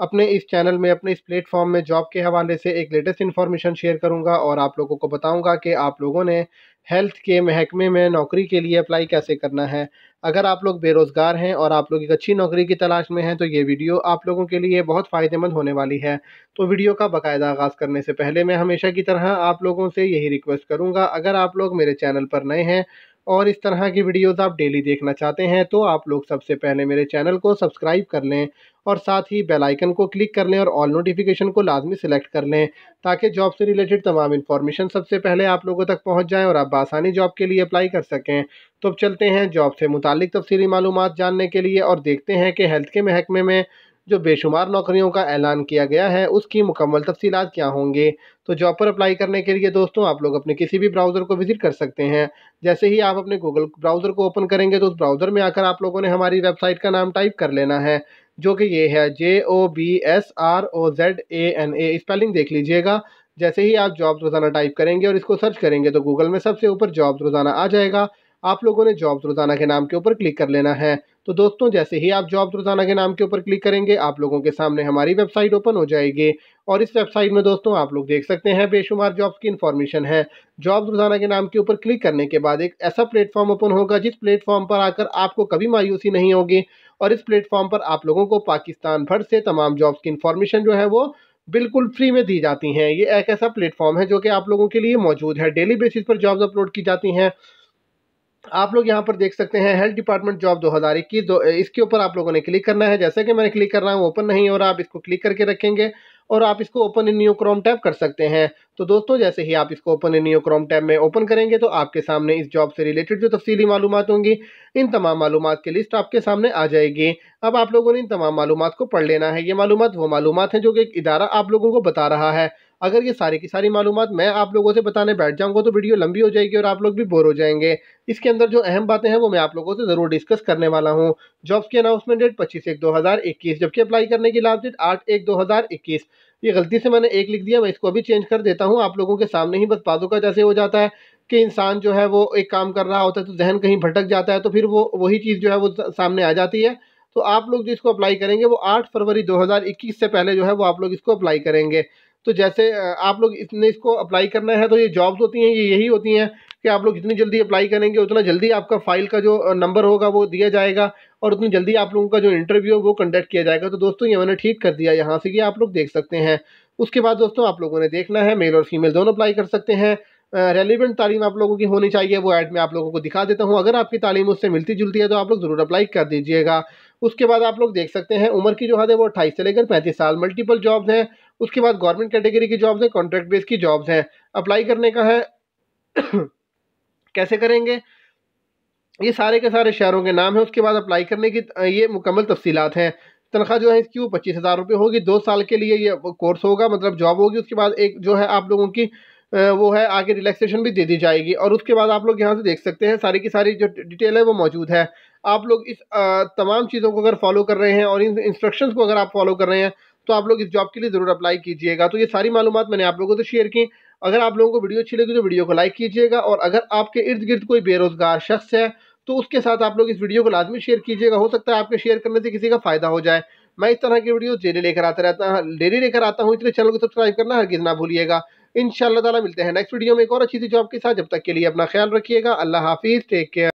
अपने इस चैनल में अपने इस प्लेटफॉर्म में जॉब के हवाले से एक लेटेस्ट इन्फॉर्मेशन शेयर करूंगा और आप लोगों को बताऊंगा कि आप लोगों ने हेल्थ के महकमे में नौकरी के लिए अप्लाई कैसे करना है अगर आप लोग बेरोज़गार हैं और आप लोग एक अच्छी नौकरी की तलाश में हैं तो ये वीडियो आप लोगों के लिए बहुत फ़ायदेमंद होने वाली है तो वीडियो का बाकायदा आगाज़ करने से पहले मैं हमेशा की तरह आप लोगों से यही रिक्वेस्ट करूँगा अगर आप लोग मेरे चैनल पर नए हैं और इस तरह की वीडियोस आप डेली देखना चाहते हैं तो आप लोग सबसे पहले मेरे चैनल को सब्सक्राइब कर लें और साथ ही बेल आइकन को क्लिक कर लें और ऑल नोटिफिकेशन को लाजमी सेलेक्ट कर लें ताकि जॉब से रिलेटेड तमाम इन्फॉर्मेशन सबसे पहले आप लोगों तक पहुंच जाए और आप आसानी जॉब के लिए अप्लाई कर सकें तो अब चलते हैं जॉब से मुतल तफसली मालूम जानने के लिए और देखते हैं कि हेल्थ के महकमे में जो बेशुमार नौकरियों का ऐलान किया गया है उसकी मुकम्मल तफसीत क्या होंगे तो जॉब पर अप्लाई करने के लिए दोस्तों आप लोग अपने किसी भी ब्राउज़र को विजिट कर सकते हैं जैसे ही आप अपने गूगल ब्राउज़र को ओपन करेंगे तो उस ब्राउज़र में आकर आप लोगों ने हमारी वेबसाइट का नाम टाइप कर लेना है जो कि ये है J O B S R O Z A N A spelling देख लीजिएगा जैसे ही आप जॉब्स रोज़ाना टाइप करेंगे और इसको सर्च करेंगे तो गूगल में सबसे ऊपर जॉब्स रोज़ाना आ जाएगा आप लोगों ने जॉब्स रोज़ाना के नाम के ऊपर क्लिक कर लेना है तो दोस्तों जैसे ही आप जॉब रोजाना के नाम के ऊपर क्लिक करेंगे आप लोगों के सामने हमारी वेबसाइट ओपन हो जाएगी और इस वेबसाइट में दोस्तों आप लोग देख सकते हैं बेशुमार जॉब्स की इन्फॉर्मेशन है जॉब रोजाना के नाम के ऊपर क्लिक करने के बाद एक ऐसा प्लेटफॉर्म ओपन होगा जिस प्लेटफॉर्म पर आकर आपको कभी मायूसी नहीं होगी और इस प्लेटफॉर्म पर आप लोगों को पाकिस्तान भर से तमाम जॉब्स की इन्फॉर्मेशन जो है वो बिल्कुल फ्री में दी जाती हैं ये एक ऐसा प्लेटफॉर्म है जो कि आप लोगों के लिए मौजूद है डेली बेसिस पर जॉब्स अपलोड की जाती हैं आप लोग यहाँ पर देख सकते हैं हेल्थ डिपार्टमेंट जॉब 2021 दो इसके ऊपर आप लोगों ने क्लिक करना है जैसे कि मैंने क्लिक कर रहा हूँ ओपन नहीं और आप इसको क्लिक करके रखेंगे और आप इसको open in new Chrome tab कर सकते हैं तो दोस्तों जैसे ही आप इसको open in new Chrome tab में ओपन करेंगे तो आपके सामने इस जॉब से रिलेटेड जो तफसीली मालूम होंगी इन तमाम मालूम की लिस्ट आपके सामने आ जाएगी अब आप लोगों ने इन तमाम मालूम को पढ़ लेना है ये मालूम वो मालूम हैं जो कि एक इदारा आप लोगों को बता रहा है अगर ये सारी की सारी मालूम मैं आप लोगों से बताने बैठ जाऊँगा तो वीडियो लंबी हो जाएगी और आप लोग भी बोर हो जाएंगे इसके अंदर जो अहम बातें हैं वो मैं आप लोगों से ज़रूर डिस्कस करने वाला हूँ जॉब्स की अनाउंसमेंट डेट पच्चीस एक दो हज़ार इक्कीस जबकि अप्लाई करने की लास्ट डेट आठ एक दो हज़ार इक्कीस ये गलती से मैंने एक लिख दिया मैं इसको अभी चेंज कर देता हूँ आप लोगों के सामने ही बस बातों का जैसे हो जाता है कि इंसान जो है वो एक काम कर रहा होता है तो जहन कहीं भटक जाता है तो फिर वो वही चीज़ जो है वो सामने आ जाती है तो आप लोग जो इसको अप्लाई करेंगे वो आठ फरवरी 2021 से पहले जो है वो आप लोग इसको अप्लाई करेंगे तो जैसे आप लोग इसने इसको अप्लाई करना है तो ये जॉब्स होती हैं ये यही होती हैं कि आप लोग जितनी जल्दी अप्लाई करेंगे उतना जल्दी आपका फाइल का जो नंबर होगा वो दिया जाएगा और उतनी जल्दी आप लोगों का जो इंटरव्यू है वो कंडक्ट किया जाएगा तो दोस्तों ये मैंने ठीक कर दिया यहाँ से कि आप लोग देख सकते हैं उसके बाद दोस्तों आप लोगों ने देखना है मेल और फीमेल दोनों अप्लाई कर सकते हैं रेलिवेंट तालीम आप लोगों की होनी चाहिए वो ऐड में आप लोगों को दिखा देता हूँ अगर आपकी तालीम उससे मिलती जुलती है तो आप लोग ज़रूर अप्लाई कर दीजिएगा उसके बाद आप लोग देख सकते हैं उम्र की जो हद है वो अट्ठाईस से लेकर पैंतीस साल मल्टीपल जॉब्स हैं उसके बाद गवर्नमेंट कैटेगरी की जॉब्स हैं कॉन्ट्रैक्ट बेस की जॉब्स हैं अप्लाई करने का है कैसे करेंगे ये सारे के सारे शहरों के नाम हैं उसके बाद अप्लाई करने की ये मुकम्मल तफसीत हैं तनख्वाह जो है इसकी वो पच्चीस हज़ार रुपये होगी दो साल के लिए ये कोर्स होगा मतलब जॉब होगी उसके बाद एक जो है आप लोगों की वो है आगे रिलैक्सेशन भी दे दी जाएगी और उसके बाद आप लोग यहाँ से देख सकते हैं सारी की सारी जो डिटेल है वो मौजूद है आप लोग इस तमाम चीज़ों को अगर फॉलो कर रहे हैं और इन इंस्ट्रक्शंस को अगर आप फॉलो कर रहे हैं तो आप लोग इस जॉब के लिए ज़रूर अप्लाई कीजिएगा तो ये सारी मालूम मैंने आप लोगों से शेयर की अगर आप लोगों को वीडियो अच्छी लगी तो वीडियो को लाइक कीजिएगा और अगर आपके इर्द गिर्द कोई बेरोज़गार शख्स है तो उसके साथ आप लोग इस वीडियो को लाजमी शेयर कीजिएगा हो सकता है आपके शेयर करने से किसी का फ़ायदा हो जाए मैं इस तरह की वीडियो डेली लेकर आता रहता डेली लेकर आता हूँ इसलिए चैनल को सब्सक्राइब करना हर किस ना भूलिएगा इन ताला मिलते हैं नेक्स्ट वीडियो में एक और अच्छी सी जॉब के साथ जब तक के लिए अपना ख्याल रखिएगा अल्लाह हाफिज़ टेक केयर